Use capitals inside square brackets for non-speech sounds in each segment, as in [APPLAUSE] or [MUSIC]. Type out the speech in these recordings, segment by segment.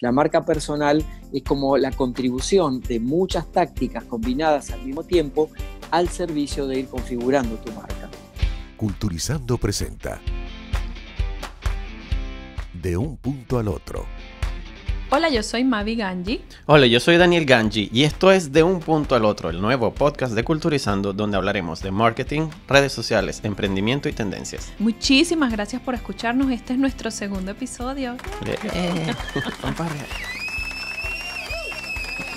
La marca personal es como la contribución de muchas tácticas combinadas al mismo tiempo al servicio de ir configurando tu marca. Culturizando presenta De un punto al otro. Hola, yo soy Mavi Ganji. Hola, yo soy Daniel Ganji y esto es De un punto al otro, el nuevo podcast de Culturizando donde hablaremos de marketing, redes sociales, emprendimiento y tendencias. Muchísimas gracias por escucharnos. Este es nuestro segundo episodio. Eh, eh. [LAUGHS]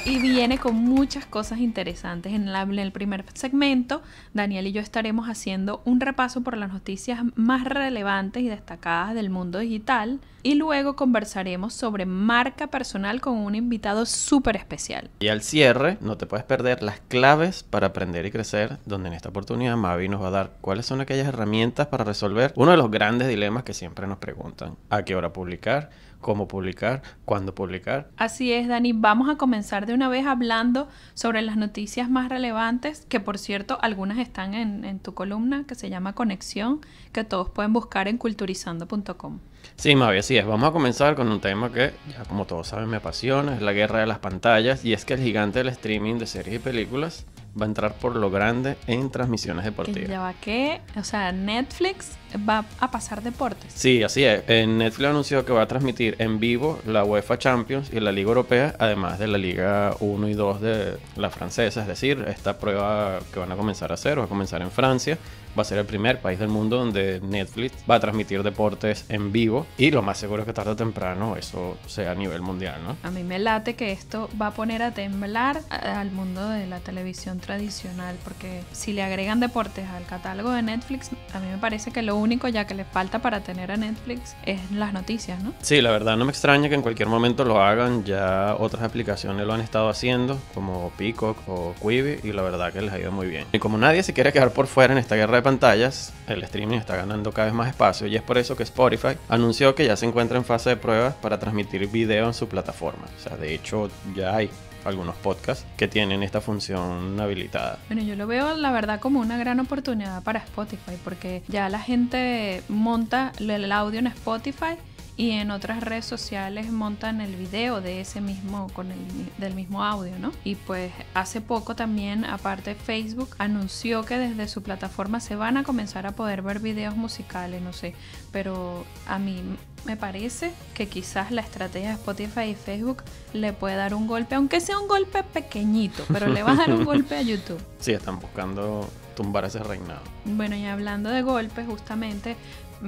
y viene con muchas cosas interesantes. En, el primer segmento, Daniel y yo estaremos haciendo un repaso por las noticias más relevantes y destacadas del mundo digital y luego conversaremos sobre marca personal con un invitado súper especial. Y al cierre, no te puedes perder las claves para aprender y crecer, donde en esta oportunidad Mavi nos va a dar cuáles son aquellas herramientas para resolver uno de los grandes dilemas que siempre nos preguntan. ¿A qué hora publicar? cómo publicar, cuándo publicar. Así es, Dani. Vamos a comenzar de una vez hablando sobre las noticias más relevantes, que por cierto, algunas están en, en tu columna que se llama Conexión, que todos pueden buscar en culturizando.com. Sí, Mavi, así es. Vamos a comenzar con un tema que, ya como todos saben, me apasiona, es la guerra de las pantallas, y es que el gigante del streaming de series y películas va a entrar por lo grande en transmisiones deportivas. Ya va qué? o sea, Netflix va a pasar deportes. Sí, así es. Eh, Netflix anunció que va a transmitir en vivo la UEFA Champions y la Liga Europea, además de la Liga 1 y 2 de la francesa, es decir, esta prueba que van a comenzar a hacer, va a comenzar en Francia va a ser el primer país del mundo donde Netflix va a transmitir deportes en vivo y lo más seguro es que tarde o temprano eso sea a nivel mundial, ¿no? A mí me late que esto va a poner a temblar al mundo de la televisión tradicional porque si le agregan deportes al catálogo de Netflix, a mí me parece que lo único ya que le falta para tener a Netflix es las noticias, ¿no? Sí, la verdad no me extraña que en cualquier momento lo hagan, ya otras aplicaciones lo han estado haciendo como Peacock o Quibi y la verdad que les ha ido muy bien. Y como nadie se quiere quedar por fuera en esta guerra pantallas, el streaming está ganando cada vez más espacio y es por eso que Spotify anunció que ya se encuentra en fase de pruebas para transmitir video en su plataforma. O sea, de hecho ya hay algunos podcasts que tienen esta función habilitada. Bueno, yo lo veo la verdad como una gran oportunidad para Spotify porque ya la gente monta el audio en Spotify y en otras redes sociales montan el video de ese mismo con el del mismo audio, ¿no? Y pues hace poco también, aparte Facebook anunció que desde su plataforma se van a comenzar a poder ver videos musicales, no sé, pero a mí me parece que quizás la estrategia de Spotify y Facebook le puede dar un golpe, aunque sea un golpe pequeñito, pero le va a dar un [LAUGHS] golpe a YouTube. Sí, están buscando tumbar ese reinado. Bueno, y hablando de golpes, justamente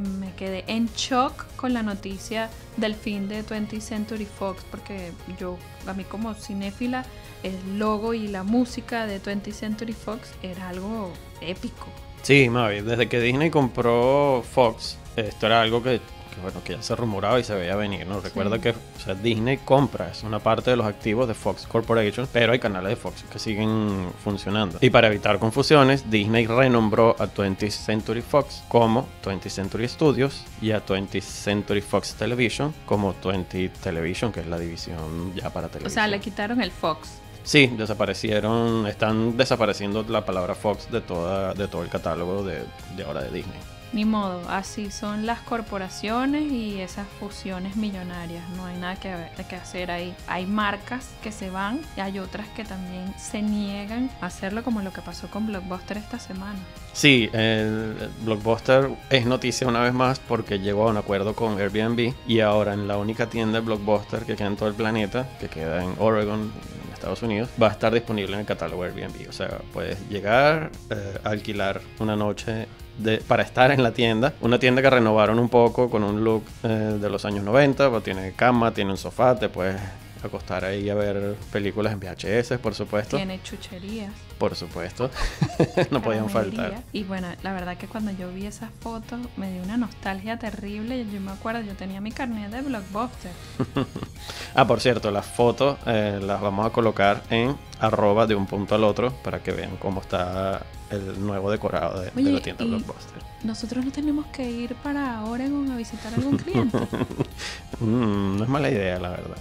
me quedé en shock con la noticia del fin de 20th Century Fox, porque yo, a mí como cinéfila, el logo y la música de 20th Century Fox era algo épico. Sí, Mavi, desde que Disney compró Fox, esto era algo que que bueno, que ya se rumoraba y se veía venir, ¿no? Recuerda que sea, Disney compra, es una parte de los activos de Fox Corporation, pero hay canales de Fox que siguen funcionando. Y para evitar confusiones, Disney renombró a 20th Century Fox como 20th Century Studios y a 20th Century Fox Television como 20 Television, que es la división ya para televisión. O sea, le quitaron el Fox. Sí, desaparecieron, están desapareciendo la palabra Fox de, toda, de todo el catálogo de, ahora de Disney. Ni modo, así son las corporaciones y esas fusiones millonarias. No hay nada que, hacer ahí. Hay marcas que se van y hay otras que también se niegan a hacerlo, como lo que pasó con Blockbuster esta semana. Sí, el Blockbuster es noticia una vez más porque llegó a un acuerdo con Airbnb y ahora en la única tienda de Blockbuster que queda en todo el planeta, que queda en Oregon, Estados Unidos, va a estar disponible en el catálogo Airbnb. O sea, puedes llegar, eh, alquilar una noche de, para estar en la tienda. Una tienda que renovaron un poco con un look eh, de los años 90, pues tiene cama, tiene un sofá, te puedes acostar ahí a ver películas en VHS, por supuesto. Tiene chucherías. Por supuesto, [LAUGHS] no podían faltar. Y bueno, la verdad que cuando yo vi esas fotos me dio una nostalgia terrible. Yo me acuerdo, yo tenía mi carnet de Blockbuster. [LAUGHS] ah, por cierto, las fotos eh, las vamos a colocar en arroba de un punto al otro para que vean cómo está el nuevo decorado de, la tienda Blockbuster. Nosotros no tenemos que ir para Oregon a visitar a algún cliente. [LAUGHS] Mm, no es mala idea, la verdad.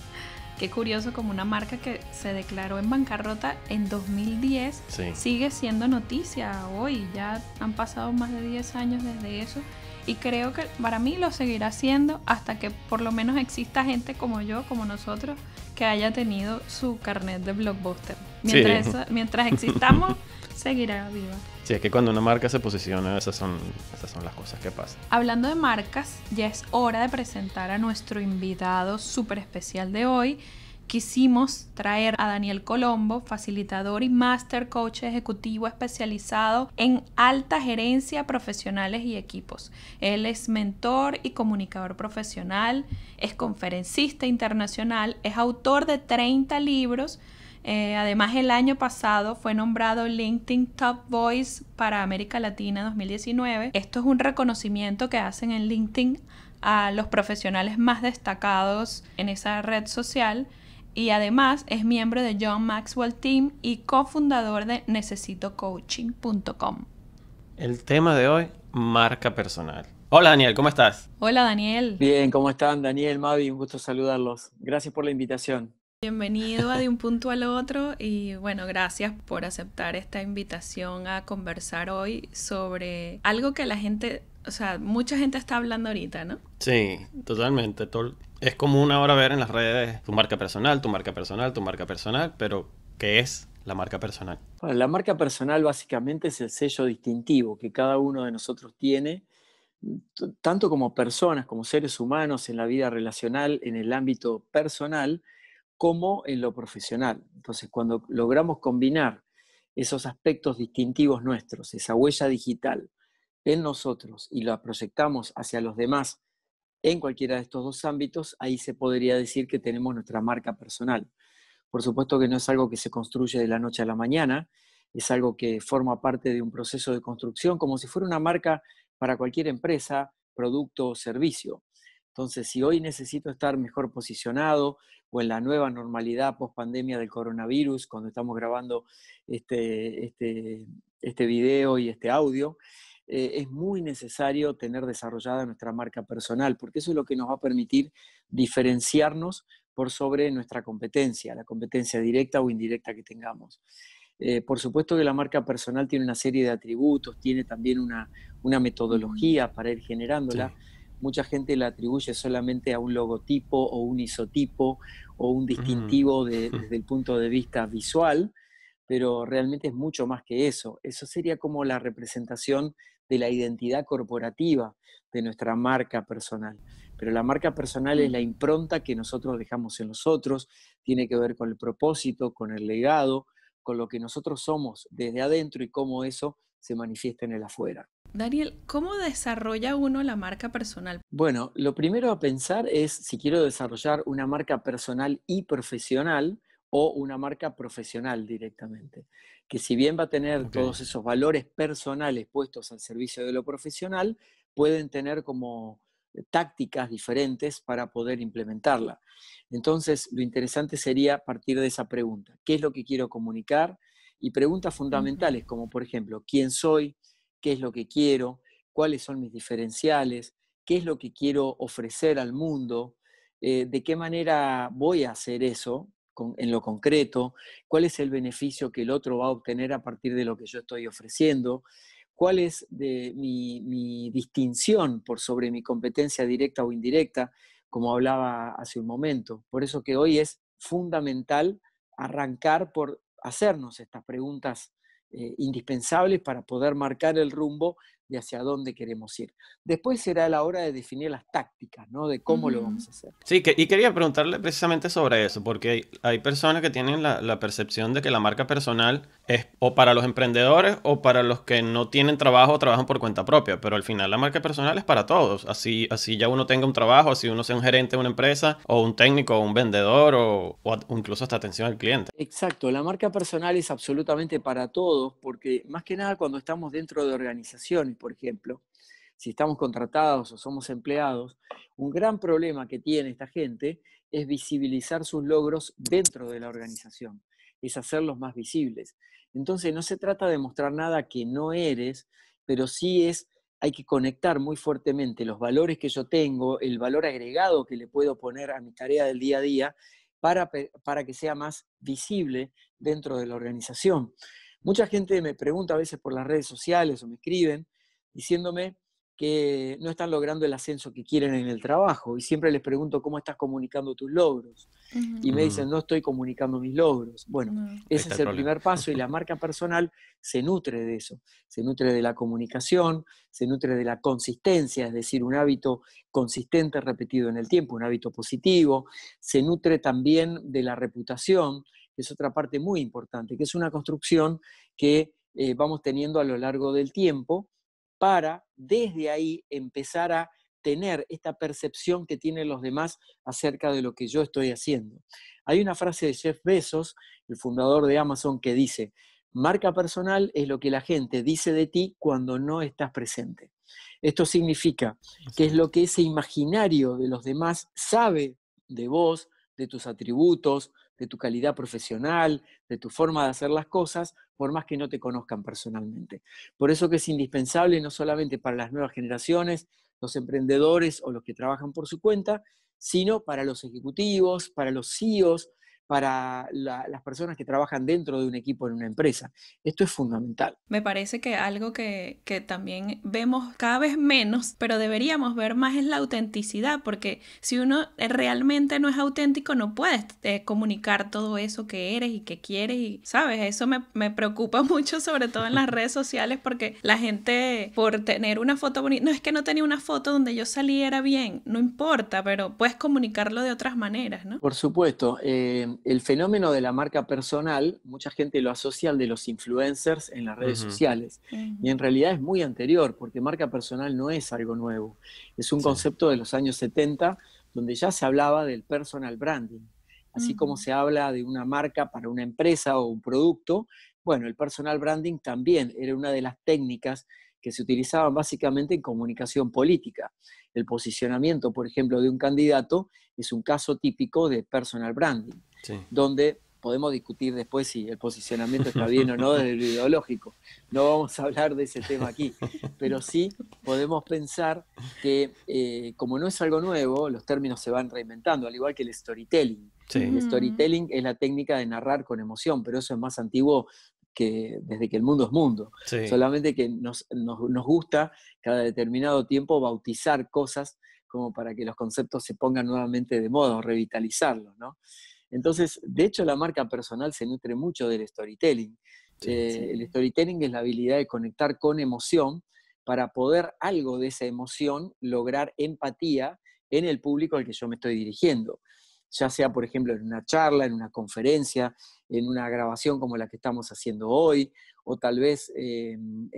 Qué curioso como una marca que se declaró en bancarrota en 2010 sigue siendo noticia hoy. Ya han pasado más de 10 años desde eso y creo que para mí lo seguirá siendo hasta que por lo menos exista gente como yo, como nosotros, que haya tenido su carnet de blockbuster. Mientras, mientras existamos, [LAUGHS] seguirá viva. Sí, es que cuando una marca se posiciona, esas son, esas son las cosas que pasan. Hablando de marcas, ya es hora de presentar a nuestro invitado súper especial de hoy. Quisimos traer a Daniel Colombo, facilitador y master coach ejecutivo especializado en alta gerencia, profesionales y equipos. Él es mentor y comunicador profesional, es conferencista internacional, es autor de 30 libros eh, además, el año pasado fue nombrado LinkedIn Top Voice para América Latina 2019. Esto es un reconocimiento que hacen en LinkedIn a los profesionales más destacados en esa red social y además es miembro de John Maxwell Team y cofundador de necesitocoaching.com. El tema de hoy, marca personal. Hola Daniel, ¿cómo estás? Hola Daniel. Bien, ¿cómo están? Daniel, Mavi, un gusto saludarlos. Gracias por la invitación. Bienvenido a De un punto al otro y bueno, gracias por aceptar esta invitación a conversar hoy sobre algo que la gente, o sea, mucha gente está hablando ahorita, ¿no? Sí, totalmente. Es común ahora ver en las redes tu marca personal, tu marca personal, tu marca personal, pero ¿qué es la marca personal? la marca personal básicamente es el sello distintivo que cada uno de nosotros tiene tanto como personas, como seres humanos en la vida relacional, en el ámbito personal, como en lo profesional. Entonces, cuando logramos combinar esos aspectos distintivos nuestros, esa huella digital en nosotros y la proyectamos hacia los demás en cualquiera de estos dos ámbitos, ahí se podría decir que tenemos nuestra marca personal. Por supuesto que no es algo que se construye de la noche a la mañana, es algo que forma parte de un proceso de construcción como si fuera una marca para cualquier empresa, producto o servicio. Entonces, si hoy necesito estar mejor posicionado o en la nueva normalidad post pandemia del coronavirus, cuando estamos grabando este, este, este video y este audio, eh, es muy necesario tener desarrollada nuestra marca personal, porque eso es lo que nos va a permitir diferenciarnos por sobre nuestra competencia, la competencia directa o indirecta que tengamos. Eh, por supuesto que la marca personal tiene una serie de atributos, tiene también una, metodología para ir generándola, mucha gente la atribuye solamente a un logotipo o un isotipo o un mm. distintivo [LAUGHS] desde el punto de vista visual, pero realmente es mucho más que eso. Eso sería como la representación de la identidad corporativa de nuestra marca personal. Pero la marca personal es mm. la impronta que nosotros dejamos en nosotros, tiene que ver con el propósito, con el legado, con lo que nosotros somos desde adentro y cómo eso se manifiesta en el afuera. Daniel, ¿cómo desarrolla uno la marca personal? Bueno, lo primero a pensar es si quiero desarrollar una marca personal y profesional o una marca profesional directamente, que si bien va a tener todos esos valores personales puestos al servicio de lo profesional, pueden tener como eh, tácticas diferentes para poder implementarla. Entonces, lo interesante sería partir de esa pregunta, ¿qué es lo que quiero comunicar? Y preguntas fundamentales como, por ejemplo, ¿quién soy? qué es lo que quiero, cuáles son mis diferenciales, qué es lo que quiero ofrecer al mundo, eh, de qué manera voy a hacer eso en lo concreto, cuál es el beneficio que el otro va a obtener a partir de lo que yo estoy ofreciendo, cuál es de mi, mi distinción por sobre mi competencia directa o indirecta, como hablaba hace un momento. Por eso que hoy es fundamental arrancar por hacernos estas preguntas eh, indispensables para poder marcar el rumbo hacia dónde queremos ir. Después será la hora de definir las tácticas, ¿no? De cómo lo vamos a hacer. Sí, y quería preguntarle precisamente sobre eso, porque hay, personas que tienen la, percepción de que la marca personal es o para los emprendedores o para los que no tienen trabajo o trabajan por cuenta propia, pero al final la marca personal es para todos, así, así ya uno tenga un trabajo, así uno sea un gerente de una empresa o un técnico o un vendedor o, o incluso hasta atención al cliente. Exacto, la marca personal es absolutamente para todos, porque más que nada cuando estamos dentro de organizaciones, por ejemplo, si estamos contratados o somos empleados, un gran problema que tiene esta gente es visibilizar sus logros dentro de la organización, es hacerlos más visibles. Entonces, no se trata de mostrar nada que no eres, pero sí es, hay que conectar muy fuertemente los valores que yo tengo, el valor agregado que le puedo poner a mi tarea del día a día, para, para que sea más visible dentro de la organización. Mucha gente me pregunta a veces por las redes sociales o me escriben, diciéndome que no están logrando el ascenso que quieren en el trabajo. Y siempre les pregunto cómo estás comunicando tus logros. Y me mm. dicen, no estoy comunicando mis logros. Bueno, mm. ese es el, primer paso y la [LAUGHS] marca personal se nutre de eso. Se nutre de la comunicación, se nutre de la consistencia, es decir, un hábito consistente repetido en el tiempo, un hábito positivo. Se nutre también de la reputación, que es otra parte muy importante, que es una construcción que eh, vamos teniendo a lo largo del tiempo para desde ahí empezar a tener esta percepción que tienen los demás acerca de lo que yo estoy haciendo. Hay una frase de Jeff Bezos, el fundador de Amazon, que dice, marca personal es lo que la gente dice de ti cuando no estás presente. Esto significa que es lo que ese imaginario de los demás sabe de vos, de tus atributos, de tu calidad profesional, de tu forma de hacer las cosas, por más que no te conozcan personalmente. Por eso que es indispensable no solamente para las nuevas generaciones, los emprendedores o los que trabajan por su cuenta, sino para los ejecutivos, para los CEOs, para las personas que trabajan dentro de un equipo en una empresa. Esto es fundamental. Me parece que algo que, que también vemos cada vez menos, pero deberíamos ver más es la autenticidad, porque si uno realmente no es auténtico, no puedes eh, comunicar todo eso que eres y que quieres. Y, ¿sabes? Eso me, me preocupa [LAUGHS] mucho, sobre todo en las [LAUGHS] redes sociales, porque la gente, por tener una foto bonita, no es que no tenía una foto donde yo saliera bien, no importa, pero puedes comunicarlo de otras maneras, ¿no? Por supuesto. Eh el fenómeno de la marca personal, mucha gente lo asocia al de los influencers en las redes sociales. Y en realidad es muy anterior, porque marca personal no es algo nuevo. Es un concepto de los años 70, donde ya se hablaba del personal branding. Así como se habla de una marca para una empresa o un producto, bueno, el personal branding también era una de las técnicas que se utilizaban básicamente en comunicación política. El posicionamiento, por ejemplo, de un candidato es un caso típico de personal branding donde podemos discutir después si el posicionamiento está bien o no desde lo ideológico. No vamos a hablar de ese tema aquí, pero sí podemos pensar que eh, como no es algo nuevo, los términos se van reinventando, al igual que el storytelling. El mm. storytelling es la técnica de narrar con emoción, pero eso es más antiguo que desde que el mundo es mundo. Solamente que nos, gusta cada determinado tiempo bautizar cosas como para que los conceptos se pongan nuevamente de moda, revitalizarlos, ¿no? Entonces, de hecho, la marca personal se nutre mucho del storytelling. Eh, el storytelling es la habilidad de conectar con emoción para poder algo de esa emoción lograr empatía en el público al que yo me estoy dirigiendo. Ya sea, por ejemplo, en una charla, en una conferencia, en una grabación como la que estamos haciendo hoy, o tal vez em,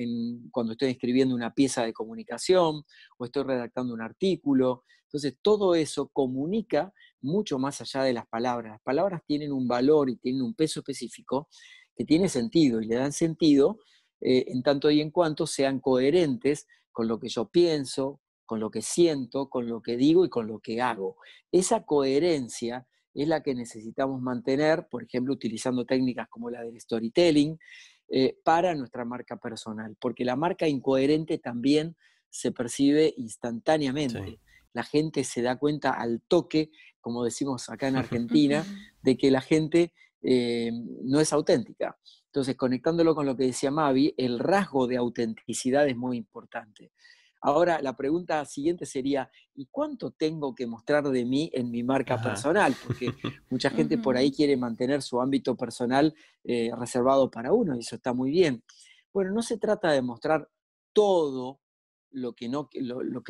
cuando estoy escribiendo una pieza de comunicación o estoy redactando un artículo. Entonces, todo eso comunica mucho más allá de las palabras. Las palabras tienen un valor y tienen un peso específico que tiene sentido y le dan sentido eh, en tanto y en cuanto sean coherentes con lo que yo pienso, con lo que siento, con lo que digo y con lo que hago. Esa coherencia es la que necesitamos mantener, por ejemplo, utilizando técnicas como la del storytelling, eh, para nuestra marca personal, porque la marca incoherente también se percibe instantáneamente. La gente se da cuenta al toque, como decimos acá en Argentina, [LAUGHS] de que la gente eh, no es auténtica. Entonces, conectándolo con lo que decía Mavi, el rasgo de autenticidad es muy importante. Ahora la pregunta siguiente sería, ¿y cuánto tengo que mostrar de mí en mi marca personal? Porque [LAUGHS] mucha gente por ahí quiere mantener su ámbito personal eh, reservado para uno y eso está muy bien. Bueno, no se trata de mostrar todo lo que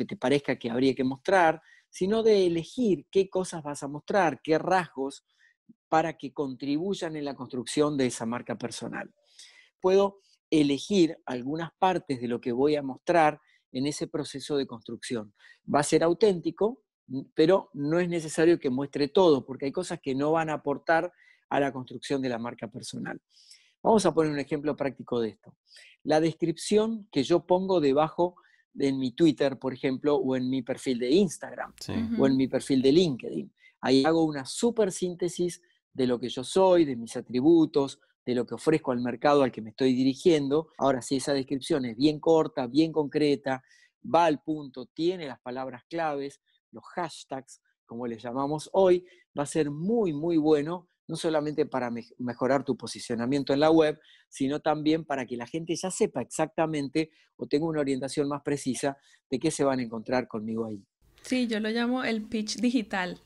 te parezca que habría que mostrar, sino de elegir qué cosas vas a mostrar, qué rasgos para que contribuyan en la construcción de esa marca personal. Puedo elegir algunas partes de lo que voy a mostrar en ese proceso de construcción. Va a ser auténtico, pero no es necesario que muestre todo, porque hay cosas que no van a aportar a la construcción de la marca personal. Vamos a poner un ejemplo práctico de esto. La descripción que yo pongo debajo de, en mi Twitter, por ejemplo, o en mi perfil de Instagram, o en mi perfil de LinkedIn. Ahí hago una súper síntesis de lo que yo soy, de mis atributos, de lo que ofrezco al mercado al que me estoy dirigiendo. Ahora, si esa descripción es bien corta, bien concreta, va al punto, tiene las palabras claves, los hashtags, como les llamamos hoy, va a ser muy, muy bueno, no solamente para mejorar tu posicionamiento en la web, sino también para que la gente ya sepa exactamente o tenga una orientación más precisa de qué se van a encontrar conmigo ahí. Sí, yo lo llamo el pitch digital.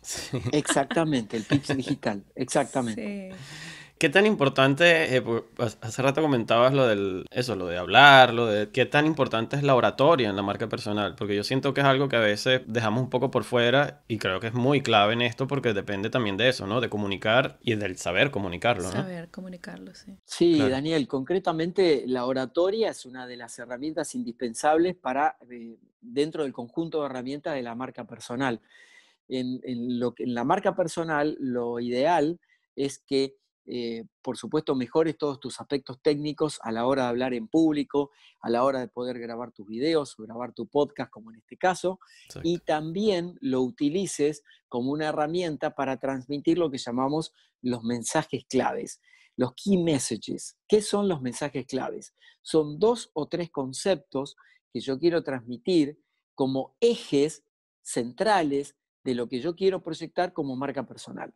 Exactamente, el pitch digital, [LAUGHS] exactamente. ¿Qué tan importante, eh, hace rato comentabas lo del, eso, lo de hablar, lo de qué tan importante es la oratoria en la marca personal? Porque yo siento que es algo que a veces dejamos un poco por fuera y creo que es muy clave en esto porque depende también de eso, ¿no? De comunicar y del saber comunicarlo, Saber comunicarlo, sí. Sí, Daniel, concretamente la oratoria es una de las herramientas indispensables para, eh, dentro del conjunto de herramientas de la marca personal. En, en, lo, en la marca personal, lo ideal es que eh, por supuesto, mejores todos tus aspectos técnicos a la hora de hablar en público, a la hora de poder grabar tus videos o grabar tu podcast, como en este caso, y también lo utilices como una herramienta para transmitir lo que llamamos los mensajes claves, los key messages. ¿Qué son los mensajes claves? Son dos o tres conceptos que yo quiero transmitir como ejes centrales de lo que yo quiero proyectar como marca personal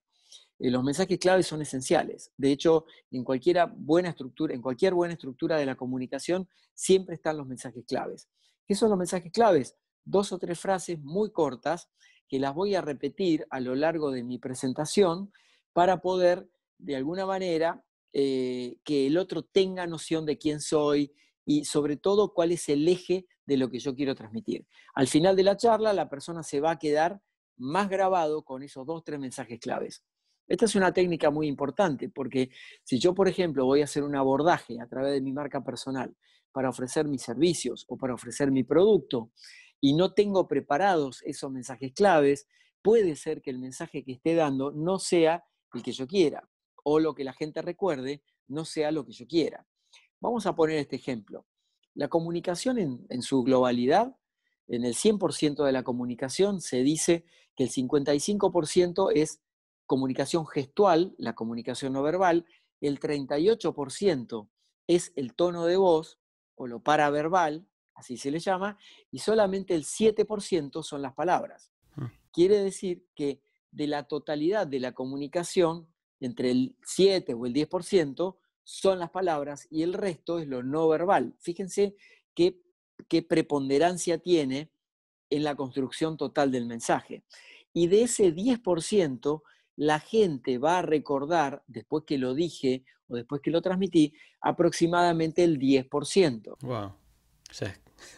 los mensajes claves son esenciales. De hecho, en, buena estructura, en cualquier buena estructura de la comunicación siempre están los mensajes claves. ¿Qué son los mensajes claves? Dos o tres frases muy cortas que las voy a repetir a lo largo de mi presentación para poder, de alguna manera, eh, que el otro tenga noción de quién soy y sobre todo cuál es el eje de lo que yo quiero transmitir. Al final de la charla, la persona se va a quedar más grabado con esos dos, tres mensajes claves. Esta es una técnica muy importante porque si yo, por ejemplo, voy a hacer un abordaje a través de mi marca personal para ofrecer mis servicios o para ofrecer mi producto y no tengo preparados esos mensajes claves, puede ser que el mensaje que esté dando no sea el que yo quiera o lo que la gente recuerde no sea lo que yo quiera. Vamos a poner este ejemplo. La comunicación en, su globalidad, en el 100% de la comunicación se dice que el 55% es comunicación gestual, la comunicación no verbal, el 38% es el tono de voz o lo paraverbal, así se le llama, y solamente el 7% son las palabras. Mm. Quiere decir que de la totalidad de la comunicación, entre el 7 o el 10% son las palabras y el resto es lo no verbal. Fíjense qué, qué preponderancia tiene en la construcción total del mensaje. Y de ese 10%, la gente va a recordar, después que lo dije o después que lo transmití, aproximadamente el 10%. Wow.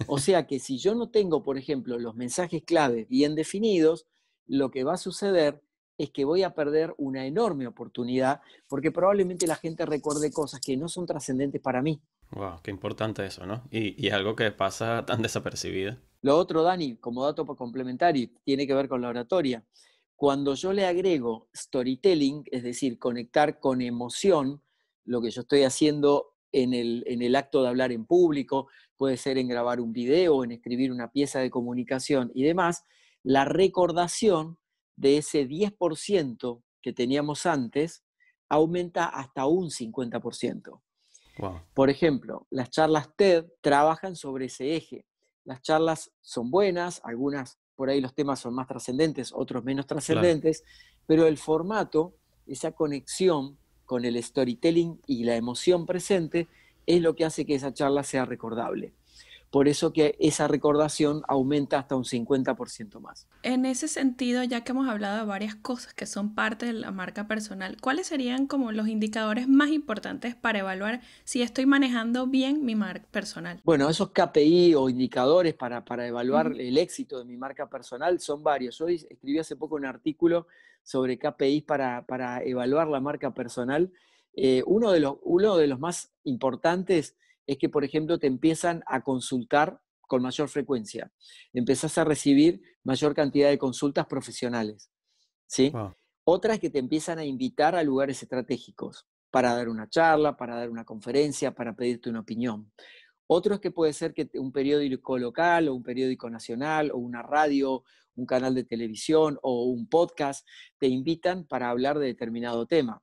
o sea que si yo no tengo, por ejemplo, los mensajes claves bien definidos, lo que va a suceder es que voy a perder una enorme oportunidad porque probablemente la gente recuerde cosas que no son trascendentes para mí. Wow, qué importante eso, ¿no? Y, y algo que pasa tan desapercibido. Lo otro, Dani, como dato complementario, tiene que ver con la oratoria. Cuando yo le agrego storytelling, es decir, conectar con emoción, lo que yo estoy haciendo en el, acto de hablar en público, puede ser en grabar un video, en escribir una pieza de comunicación y demás, la recordación de ese 10% que teníamos antes aumenta hasta un 50%. Por ejemplo, las charlas TED trabajan sobre ese eje. Las charlas son buenas, algunas por ahí los temas son más trascendentes, otros menos trascendentes, pero el formato, esa conexión con el storytelling y la emoción presente, es lo que hace que esa charla sea recordable. Por eso que esa recordación aumenta hasta un 50% más. En ese sentido, ya que hemos hablado de varias cosas que son parte de la marca personal, ¿cuáles serían como los indicadores más importantes para evaluar si estoy manejando bien mi marca personal? Bueno, esos KPI o indicadores para, para evaluar el éxito de mi marca personal son varios. Hoy escribí hace poco un artículo sobre KPI para, para evaluar la marca personal. Eh, uno, de los, uno de los más importantes es que, por ejemplo, te empiezan a consultar con mayor frecuencia. Empezás a recibir mayor cantidad de consultas profesionales. ¿sí? Otra que te empiezan a invitar a lugares estratégicos para dar una charla, para dar una conferencia, para pedirte una opinión. Otros que puede ser que un periódico local o un periódico nacional o una radio, un canal de televisión o un podcast te invitan para hablar de determinado tema.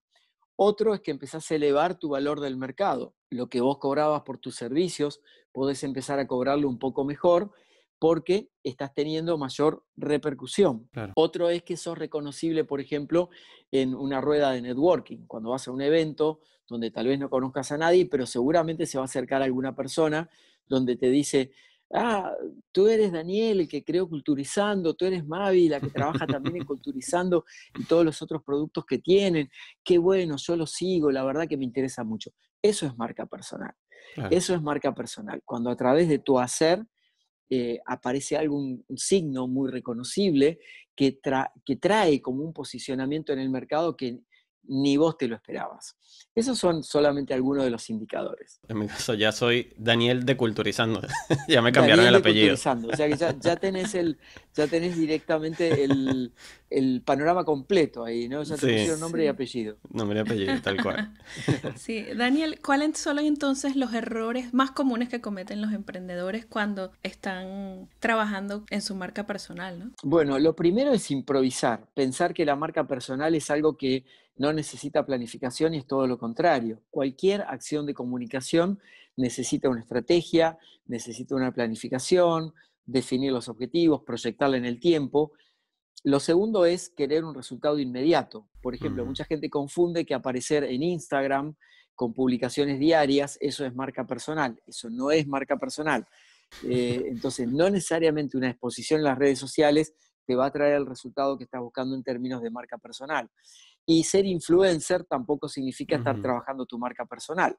Otro es que empezás a elevar tu valor del mercado. Lo que vos cobrabas por tus servicios, podés empezar a cobrarlo un poco mejor porque estás teniendo mayor repercusión. Otro es que sos reconocible, por ejemplo, en una rueda de networking, cuando vas a un evento donde tal vez no conozcas a nadie, pero seguramente se va a acercar a alguna persona donde te dice, ah, tú eres Daniel, el que creo Culturizando, tú eres Mavi, la que trabaja también en Culturizando y todos los otros productos que tienen, qué bueno, yo lo sigo, la verdad que me interesa mucho. Eso es marca personal. Eso es marca personal. Cuando a través de tu hacer eh, aparece algún signo muy reconocible que, que trae como un posicionamiento en el mercado que ni vos te lo esperabas. Esos son solamente algunos de los indicadores. En mi caso ya soy Daniel de Culturizando. [LAUGHS] ya me cambiaron el apellido. O sea que ya, tenés, el, ya tenés directamente el, panorama completo ahí, ¿no? Ya te pusieron nombre y apellido. Nombre y apellido, tal cual. [LAUGHS] sí, Daniel, ¿cuáles son entonces los errores más comunes que cometen los emprendedores cuando están trabajando en su marca personal? Bueno, lo primero es improvisar, pensar que la marca personal es algo que no necesita planificación y es todo lo contrario. Cualquier acción de comunicación necesita una estrategia, necesita una planificación, definir los objetivos, proyectarla en el tiempo. Lo segundo es querer un resultado inmediato. Por ejemplo, mucha gente confunde que aparecer en Instagram con publicaciones diarias, eso es marca personal. Eso no es marca personal. Eh, [LAUGHS] entonces, no necesariamente una exposición en las redes sociales te va a traer el resultado que estás buscando en términos de marca personal. Y ser influencer tampoco significa estar trabajando tu marca personal.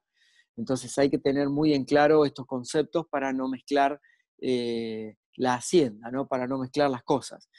Entonces hay que tener muy en claro estos conceptos para no mezclar eh, la hacienda, ¿no? para no mezclar las cosas.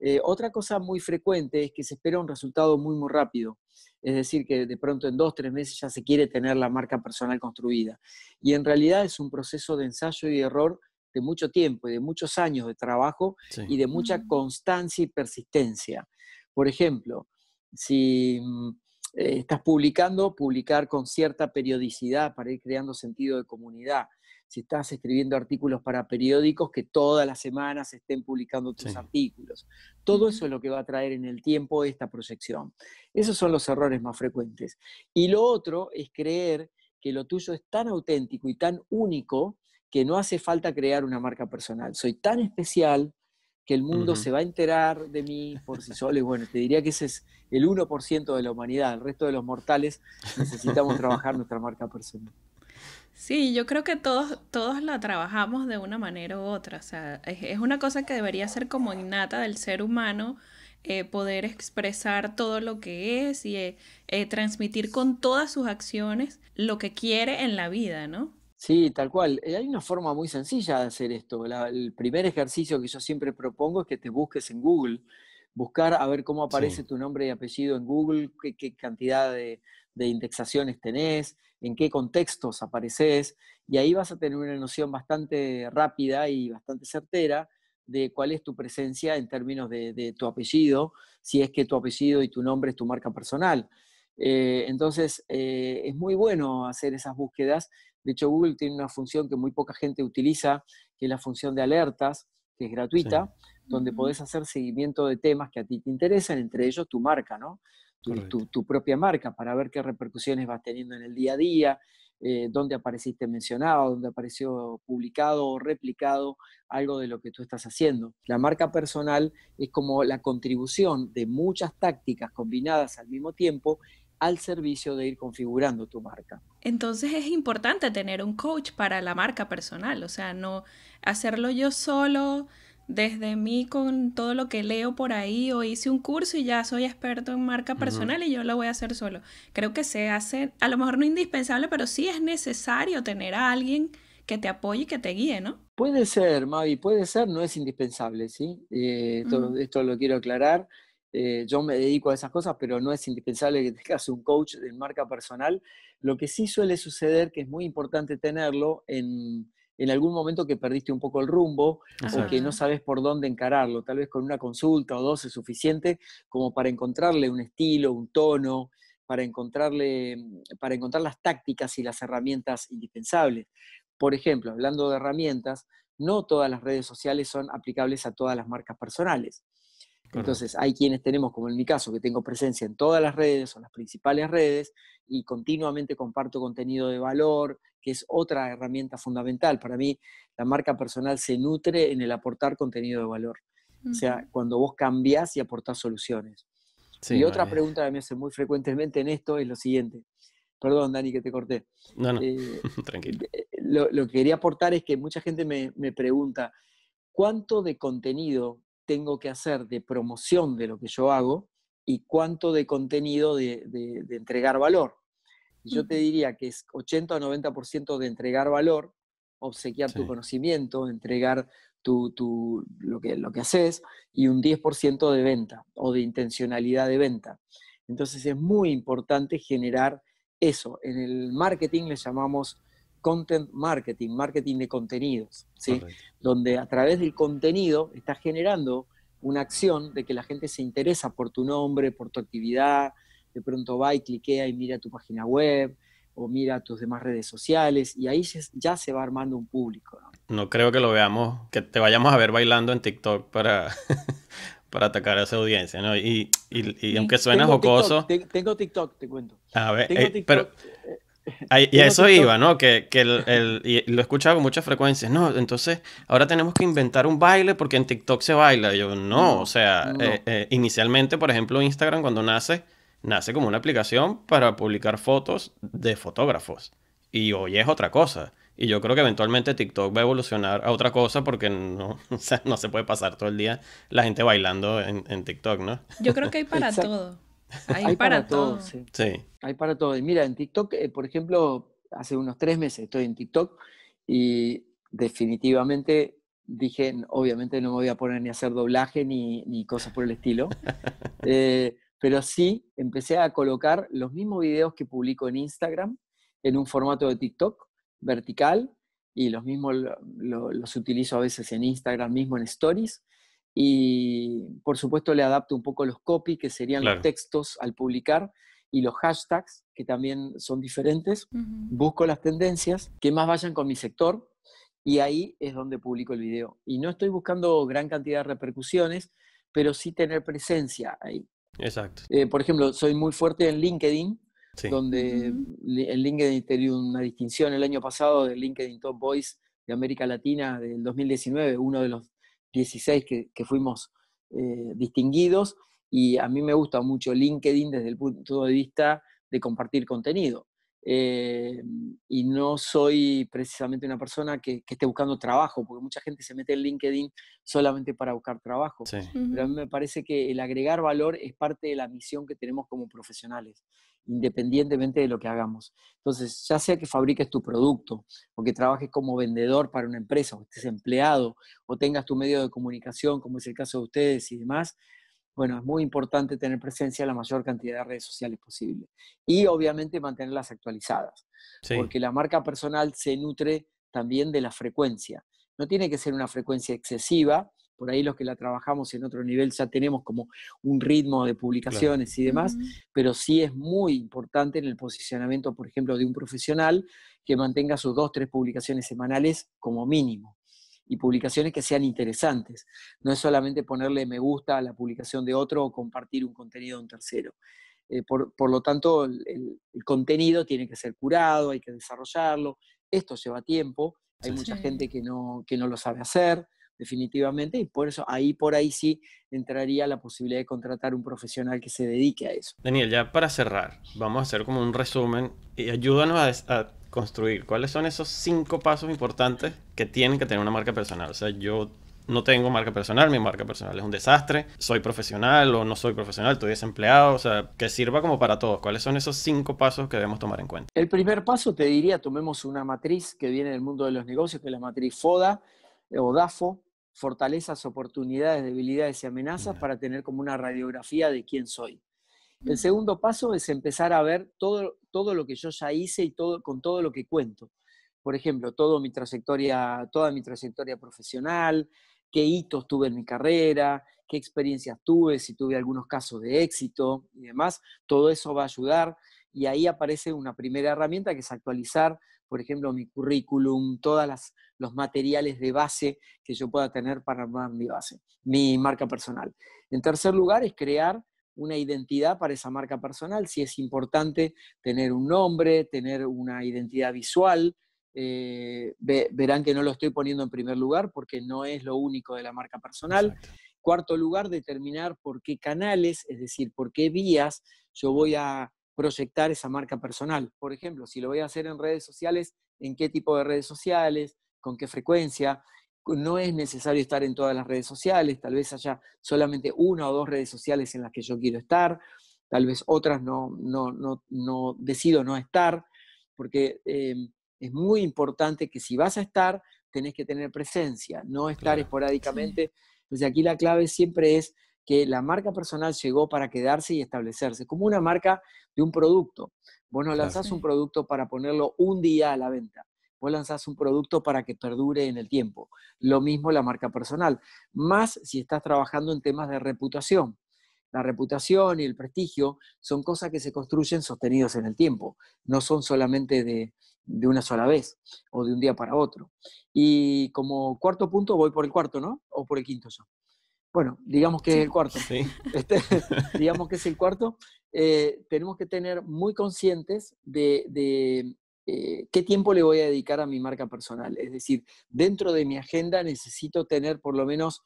Eh, otra cosa muy frecuente es que se espera un resultado muy, muy rápido. Es decir, que de pronto en dos, tres meses ya se quiere tener la marca personal construida. Y en realidad es un proceso de ensayo y error de mucho tiempo y de muchos años de trabajo y de mucha mm. constancia y persistencia. Por ejemplo, si mm, eh, estás publicando, publicar con cierta periodicidad para ir creando sentido de comunidad. Si estás escribiendo artículos para periódicos, que todas las semanas estén publicando tus artículos. Todo eso es lo que va a traer en el tiempo esta proyección. Esos son los errores más frecuentes. Y lo otro es creer que lo tuyo es tan auténtico y tan único que no hace falta crear una marca personal. Soy tan especial, que el mundo se va a enterar de mí por sí solo. Y bueno, te diría que ese es el 1% de la humanidad. El resto de los mortales necesitamos trabajar nuestra marca personal. Sí, yo creo que todos, todos la trabajamos de una manera u otra. O sea, es, una cosa que debería ser como innata del ser humano. Eh, poder expresar todo lo que es y eh, eh, transmitir con todas sus acciones lo que quiere en la vida, ¿no? Sí, tal cual. Eh, hay una forma muy sencilla de hacer esto. el primer ejercicio que yo siempre propongo es que te busques en Google, buscar a ver cómo aparece tu nombre y apellido en Google, qué, cantidad de, indexaciones tenés, en qué contextos apareces, y ahí vas a tener una noción bastante rápida y bastante certera de cuál es tu presencia en términos de, tu apellido, si es que tu apellido y tu nombre es tu marca personal. Eh, entonces, eh, es muy bueno hacer esas búsquedas de hecho, Google tiene una función que muy poca gente utiliza, que es la función de alertas, que es gratuita, donde podés hacer seguimiento de temas que a ti te interesan, entre ellos tu marca, ¿no? Tu, propia marca, para ver qué repercusiones vas teniendo en el día a día, eh, dónde apareciste mencionado, dónde apareció publicado o replicado algo de lo que tú estás haciendo. La marca personal es como la contribución de muchas tácticas combinadas al mismo tiempo al servicio de ir configurando tu marca. Entonces es importante tener un coach para la marca personal, o sea, no hacerlo yo solo desde mí con todo lo que leo por ahí o hice un curso y ya soy experto en marca personal y yo lo voy a hacer solo. Creo que se hace, a lo mejor no indispensable, pero sí es necesario tener a alguien que te apoye y que te guíe, ¿no? Puede ser, Mavi, puede ser, no es indispensable, ¿sí? Eh, esto, lo quiero aclarar. Eh, yo me dedico a esas cosas, pero no es indispensable que tengas un coach de marca personal. Lo que sí suele suceder, que es muy importante tenerlo en, algún momento que perdiste un poco el rumbo o que no sabes por dónde encararlo. Tal vez con una consulta o dos es suficiente como para encontrarle un estilo, un tono, para, para encontrar las tácticas y las herramientas indispensables. Por ejemplo, hablando de herramientas, no todas las redes sociales son aplicables a todas las marcas personales. Entonces, hay quienes tenemos, como en mi caso, que tengo presencia en todas las redes o las principales redes y continuamente comparto contenido de valor, que es otra herramienta fundamental. Para mí, la marca personal se nutre en el aportar contenido de valor. O sea, cuando vos cambiás y aportás soluciones. y otra pregunta que me hacen muy frecuentemente en esto es lo siguiente. Perdón, Dani, que te corté. No, no, eh, [LAUGHS] tranquilo. Eh, lo, que quería aportar es que mucha gente me, me pregunta, ¿cuánto de contenido tengo que hacer de promoción de lo que yo hago y cuánto de contenido de, entregar valor. yo te diría que es 80 o 90% de entregar valor, obsequiar tu conocimiento, entregar tu, lo, que, lo que haces, y un 10% de venta o de intencionalidad de venta. Entonces es muy importante generar eso. En el marketing le llamamos content marketing, marketing de contenidos, ¿sí? donde a través del contenido estás generando una acción de que la gente se interesa por tu nombre, por tu actividad, de pronto va y cliquea y mira tu página web o mira tus demás redes sociales y ahí ya se va armando un público. No, creo que lo veamos, que te vayamos a ver bailando en TikTok para, [LAUGHS] para atacar a esa audiencia, ¿no? Y, aunque suena jocoso... tengo TikTok, te cuento. A ver, tengo eh, pero... Eh, y a eso iba, ¿no? Que, que el, el, y lo he escuchado con muchas frecuencias. No, entonces ahora tenemos que inventar un baile porque en TikTok se baila. yo, no, o sea, eh, eh, inicialmente, por ejemplo, Instagram cuando nace, nace como una aplicación para publicar fotos de fotógrafos. Y hoy es otra cosa. Y yo creo que eventualmente TikTok va a evolucionar a otra cosa porque no, [LAUGHS] no se puede pasar todo el día la gente bailando en, en TikTok, ¿no? Yo creo que hay para todo. Hay, para, todos todo. sí. Hay para todo. Y mira, en TikTok, eh, por ejemplo, hace unos tres meses estoy en TikTok y definitivamente dije, obviamente no me voy a poner ni a hacer doblaje ni, ni cosas por el estilo. [LAUGHS] Eh, pero sí empecé a colocar los mismos videos que publico en Instagram en un formato de TikTok vertical y los mismos los utilizo a veces en Instagram mismo en stories y por supuesto le adapto un poco los copy, que serían los textos al publicar, y los hashtags, que también son diferentes. Busco las tendencias que más vayan con mi sector y ahí es donde publico el video. Y no estoy buscando gran cantidad de repercusiones, pero sí tener presencia ahí. Exacto. Eh, por ejemplo, soy muy fuerte en LinkedIn, donde en LinkedIn tenía una distinción el año pasado de LinkedIn Top Voice de América Latina del 2019, uno de los 16 que, fuimos eh, distinguidos y a mí me gusta mucho LinkedIn desde el punto de vista de compartir contenido. Eh, y no soy precisamente una persona que, esté buscando trabajo, porque mucha gente se mete en LinkedIn solamente para buscar trabajo. Pero a mí me parece que el agregar valor es parte de la misión que tenemos como profesionales, independientemente de lo que hagamos. Entonces, ya sea que fabriques tu producto, o que trabajes como vendedor para una empresa, o estés empleado, o tengas tu medio de comunicación, como es el caso de ustedes y demás, bueno, es muy importante tener presencia en la mayor cantidad de redes sociales posible. Y obviamente mantenerlas actualizadas, porque la marca personal se nutre también de la frecuencia. No tiene que ser una frecuencia excesiva, por ahí los que la trabajamos en otro nivel ya tenemos como un ritmo de publicaciones y demás, pero sí es muy importante en el posicionamiento, por ejemplo, de un profesional que mantenga sus dos, tres publicaciones semanales como mínimo y publicaciones que sean interesantes. No es solamente ponerle me gusta a la publicación de otro o compartir un contenido de un tercero. Eh, por, lo tanto, el, contenido tiene que ser curado, hay que desarrollarlo. Esto lleva tiempo, hay mucha gente que no, que no lo sabe hacer, definitivamente, y por eso ahí por ahí sí entraría la posibilidad de contratar un profesional que se dedique a eso. Daniel, ya para cerrar, vamos a hacer como un resumen y ayúdanos a construir? ¿Cuáles son esos cinco pasos importantes que tienen que tener una marca personal? O sea, yo no tengo marca personal, mi marca personal es un desastre, soy profesional o no soy profesional, estoy desempleado, o sea, que sirva como para todos. ¿Cuáles son esos cinco pasos que debemos tomar en cuenta? El primer paso te diría, tomemos una matriz que viene del mundo de los negocios, que es la matriz FODA eh, o DAFO, fortalezas, oportunidades, debilidades y amenazas, para tener como una radiografía de quién soy. El segundo paso es empezar a ver todo, lo que yo ya hice y todo, con todo lo que cuento. Por ejemplo, todo mi trayectoria, toda mi trayectoria profesional, qué hitos tuve en mi carrera, qué experiencias tuve, si tuve algunos casos de éxito y demás. Todo eso va a ayudar y ahí aparece una primera herramienta que es actualizar, por ejemplo, mi currículum, todos los materiales de base que yo pueda tener para armar mi base, mi marca personal. En tercer lugar es crear una identidad para esa marca personal, si es importante tener un nombre, tener una identidad visual. Eh, verán que no lo estoy poniendo en primer lugar porque no es lo único de la marca personal. Cuarto lugar, determinar por qué canales, es decir, por qué vías yo voy a proyectar esa marca personal. Por ejemplo, si lo voy a hacer en redes sociales, en qué tipo de redes sociales, con qué frecuencia no es necesario estar en todas las redes sociales, tal vez haya solamente una o dos redes sociales en las que yo quiero estar, tal vez otras no, no, no, no decido no estar, porque em, es muy importante que si vas a estar, tenés que tener presencia, no estar esporádicamente. Entonces aquí la clave siempre es que la marca personal llegó para quedarse y establecerse, como una marca de un producto. Vos no lanzás un producto para ponerlo un día a la venta vos lanzás un producto para que perdure en el tiempo. Lo mismo la marca personal, más si estás trabajando en temas de reputación. La reputación y el prestigio son cosas que se construyen sostenidos en el tiempo, no son solamente de, una sola vez o de un día para otro. Y como cuarto punto, voy por el cuarto, ¿no? O por el quinto yo. Bueno, [LAUGHS] este, digamos que es el cuarto. Sí. digamos que es el cuarto. tenemos que tener muy conscientes de, eh, qué tiempo le voy a dedicar a mi marca personal. Es decir, dentro de mi agenda necesito tener por lo menos,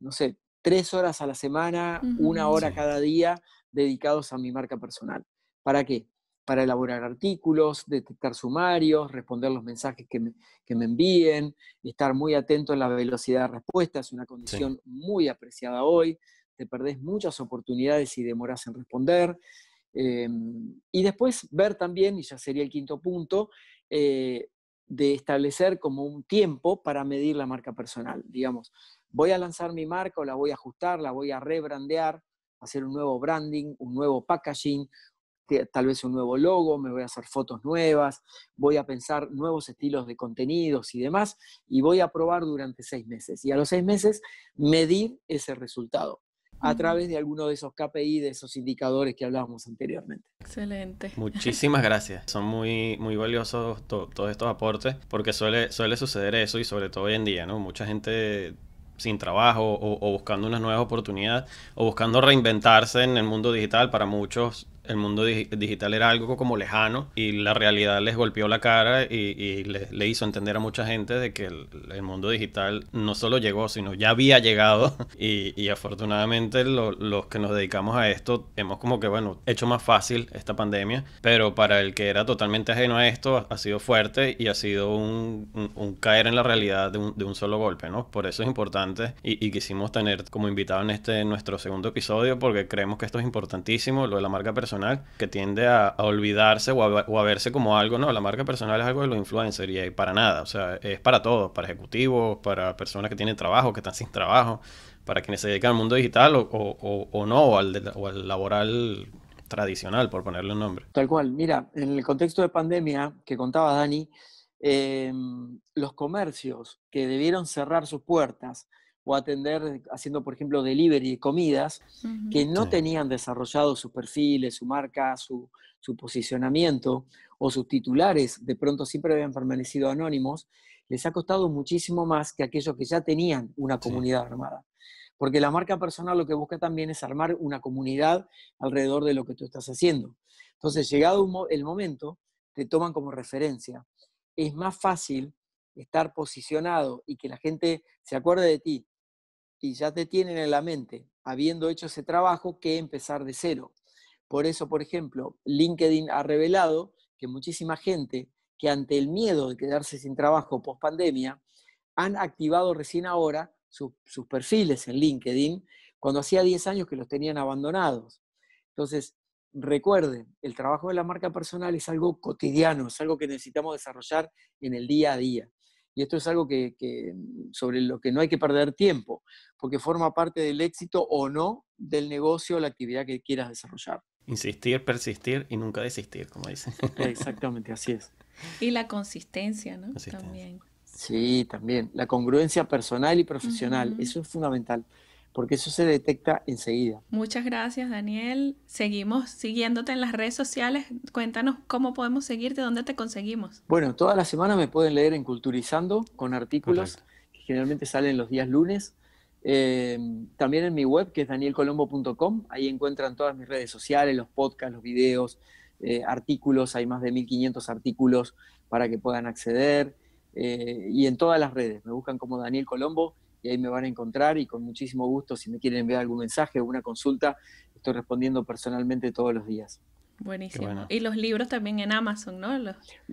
no sé, tres horas a la semana, una hora cada día dedicados a mi marca personal. ¿Para qué? Para elaborar artículos, detectar sumarios, responder los mensajes que me, envíen, estar muy atento en la velocidad de respuesta, es una condición muy apreciada hoy, te perdés muchas oportunidades si demoras en responder, Em, y después ver también, y ya sería el quinto punto, eh, de establecer como un tiempo para medir la marca personal. Digamos, voy a lanzar mi marca o la voy a ajustar, la voy a rebrandear, hacer un nuevo branding, un nuevo packaging, tal vez un nuevo logo, me voy a hacer fotos nuevas, voy a pensar nuevos estilos de contenidos y demás, y voy a probar durante seis meses. Y a los seis meses medir ese resultado a través de alguno de esos KPI, de esos indicadores que hablábamos anteriormente. Excelente. [LAUGHS] Muchísimas gracias. Son muy, muy valiosos todos estos aportes porque suele, suele suceder eso y sobre todo hoy en día, ¿no? Mucha gente sin trabajo o, buscando unas nuevas oportunidades o buscando reinventarse en el mundo digital para muchos el mundo digital era algo como lejano y la realidad les golpeó la cara y, le, hizo entender a mucha gente de que el, mundo digital no solo llegó, sino ya había llegado [LAUGHS] y, afortunadamente los que nos dedicamos a esto hemos como que, bueno, hecho más fácil esta pandemia, pero para el que era totalmente ajeno a esto ha, sido fuerte y ha sido un, un, caer en la realidad de un, solo golpe, ¿no? Por eso es importante y, quisimos tener como invitado en este nuestro segundo episodio porque creemos que esto es importantísimo, lo de la marca personal que tiende a, olvidarse o a, verse como algo, no, la marca personal es algo de los influencers y eh, para nada, o sea, es para todos, para ejecutivos, para personas que tienen trabajo, que están sin trabajo, para quienes se dedican al mundo digital o, no, o al, laboral tradicional, por ponerle un nombre. Tal cual, mira, en el contexto de pandemia que contaba Dani, eh, los comercios que debieron cerrar sus puertas o atender eh, haciendo, por ejemplo, delivery de comidas, que no tenían desarrollado sus perfiles, su marca, su, posicionamiento o sus titulares, de pronto siempre habían permanecido anónimos, les ha costado muchísimo más que aquellos que ya tenían una comunidad armada. Porque la marca personal lo que busca también es armar una comunidad alrededor de lo que tú estás haciendo. Entonces, llegado el momento, te toman como referencia. Es más fácil estar posicionado y que la gente se acuerde de ti y ya te tienen en la mente, habiendo hecho ese trabajo, que empezar de cero. Por eso, por ejemplo, LinkedIn ha revelado que muchísima gente que ante el miedo de quedarse sin trabajo post pandemia, han activado recién ahora sus perfiles en LinkedIn cuando hacía 10 años que los tenían abandonados. Entonces, recuerden, el trabajo de la marca personal es algo cotidiano, es algo que necesitamos desarrollar en el día a día y esto es algo que, mm, sobre lo que no hay que perder tiempo, porque forma parte del éxito o no del negocio o la actividad que quieras desarrollar. Insistir, persistir y nunca desistir, como dicen. [LAUGHS] Exactamente, así es. Y la consistencia, ¿no? También. Sí, también. La congruencia personal y profesional, eso es fundamental porque eso se detecta enseguida. Muchas gracias, Daniel. Seguimos siguiéndote en las redes sociales. Cuéntanos cómo podemos seguirte, dónde te conseguimos. Bueno, todas las semanas me pueden leer en Culturizando con artículos que generalmente salen los días lunes. Eh, también en mi web, que es danielcolombo.com, ahí encuentran todas mis redes sociales, los podcasts, los videos, eh, artículos, hay más de 1500 artículos para que puedan acceder, eh, y en todas las redes, me buscan como Daniel Colombo y ahí me van a encontrar y con muchísimo gusto si me quieren enviar algún mensaje o una consulta, estoy respondiendo personalmente todos los días. Buenísimo. Y los libros también en Amazon, ¿no?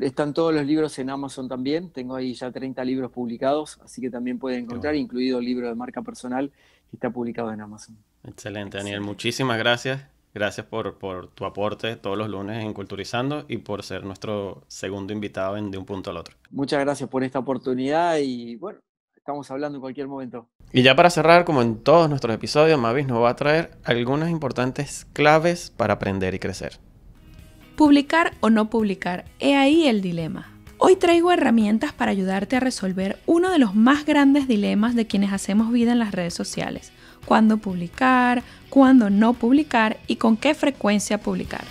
Están todos los libros en Amazon también. Tengo ahí ya 30 libros publicados, así que también pueden encontrar, incluido el libro de marca personal que está publicado en Amazon. Excelente, Daniel. Muchísimas gracias. Gracias por, por, tu aporte todos los lunes en Culturizando y por ser nuestro segundo invitado en De un punto al otro. Muchas gracias por esta oportunidad y bueno, estamos hablando en cualquier momento. Y ya para cerrar, como en todos nuestros episodios, Mavis nos va a traer algunas importantes claves para aprender y crecer. Publicar o no publicar, he ahí el dilema. Hoy traigo herramientas para ayudarte a resolver uno de los más grandes dilemas de quienes hacemos vida en las redes sociales. Cuándo publicar, cuándo no publicar y con qué frecuencia publicar.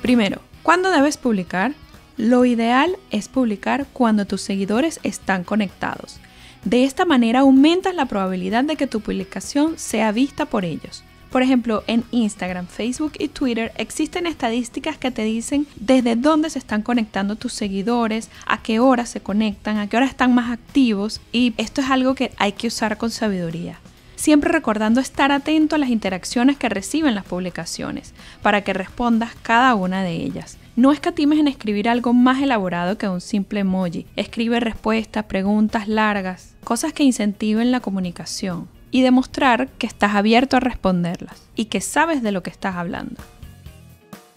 Primero, ¿cuándo debes publicar? Lo ideal es publicar cuando tus seguidores están conectados. De esta manera aumentas la probabilidad de que tu publicación sea vista por ellos. Por ejemplo, en Instagram, Facebook y Twitter existen estadísticas que te dicen desde dónde se están conectando tus seguidores, a qué hora se conectan, a qué hora están más activos y esto es algo que hay que usar con sabiduría. Siempre recordando estar atento a las interacciones que reciben las publicaciones para que respondas cada una de ellas. No escatimes en escribir algo más elaborado que un simple emoji. Escribe respuestas, preguntas largas, cosas que incentiven la comunicación y demostrar que estás abierto a responderlas y que sabes de lo que estás hablando.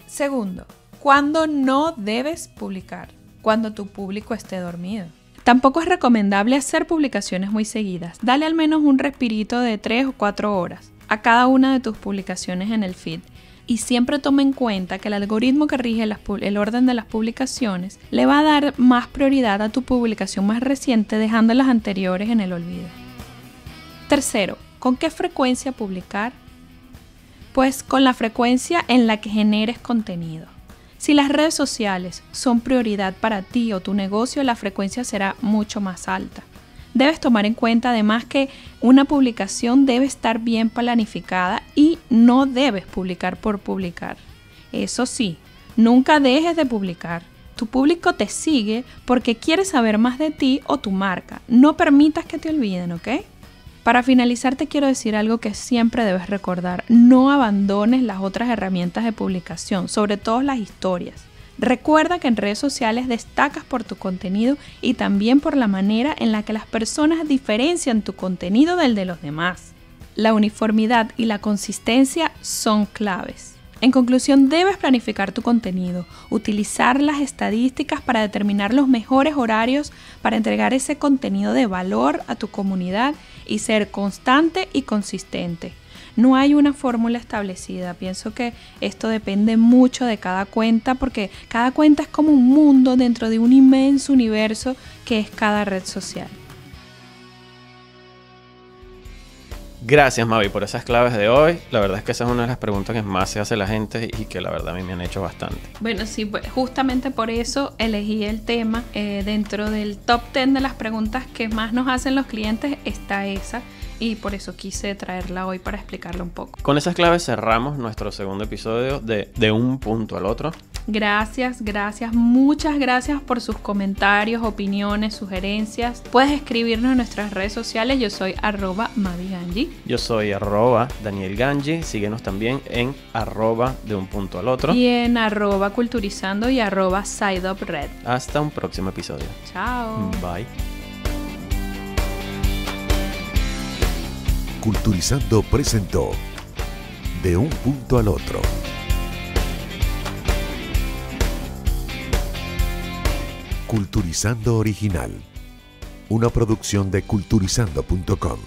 Segundo, cuando no debes publicar, cuando tu público esté dormido. Tampoco es recomendable hacer publicaciones muy seguidas. Dale al menos un respirito de 3 o 4 horas a cada una de tus publicaciones en el feed y siempre tome en cuenta que el algoritmo que rige el orden de las publicaciones le va a dar más prioridad a tu publicación más reciente dejando las anteriores en el olvido. Tercero, ¿con qué frecuencia publicar? Pues con la frecuencia en la que generes contenido. Si las redes sociales son prioridad para ti o tu negocio, la frecuencia será mucho más alta. Debes tomar en cuenta además que una publicación debe estar bien planificada y no debes publicar por publicar. Eso sí, nunca dejes de publicar. Tu público te sigue porque quiere saber más de ti o tu marca. No permitas que te olviden, ¿ok? Para finalizar te quiero decir algo que siempre debes recordar. No abandones las otras herramientas de publicación, sobre todo las historias. Recuerda que en redes sociales destacas por tu contenido y también por la manera en la que las personas diferencian tu contenido del de los demás. La uniformidad y la consistencia son claves. En conclusión, debes planificar tu contenido, utilizar las estadísticas para determinar los mejores horarios para entregar ese contenido de valor a tu comunidad y ser constante y consistente. No hay una fórmula establecida. Pienso que esto depende mucho de cada cuenta porque cada cuenta es como un mundo dentro de un inmenso universo que es cada red social. Gracias Mavi por esas claves de hoy. La verdad es que esa es una de las preguntas que más se hace la gente y que la verdad a mí me han hecho bastante. Bueno, sí, pues, justamente por eso elegí el tema. Eh, dentro del top 10 de las preguntas que más nos hacen los clientes está esa y por eso quise traerla hoy para explicarla un poco. Con esas claves cerramos nuestro segundo episodio de De un punto al otro. Gracias, gracias, muchas gracias por sus comentarios, opiniones, sugerencias. Puedes escribirnos en nuestras redes sociales. Yo soy arroba Mavi Ganji. Yo soy arroba Daniel Ganji. Síguenos también en arroba de un punto al otro. Y en arroba culturizando y arroba side Hasta un próximo episodio. Chao. Bye. Culturizando presentó De un punto al otro. Culturizando Original, una producción de culturizando.com.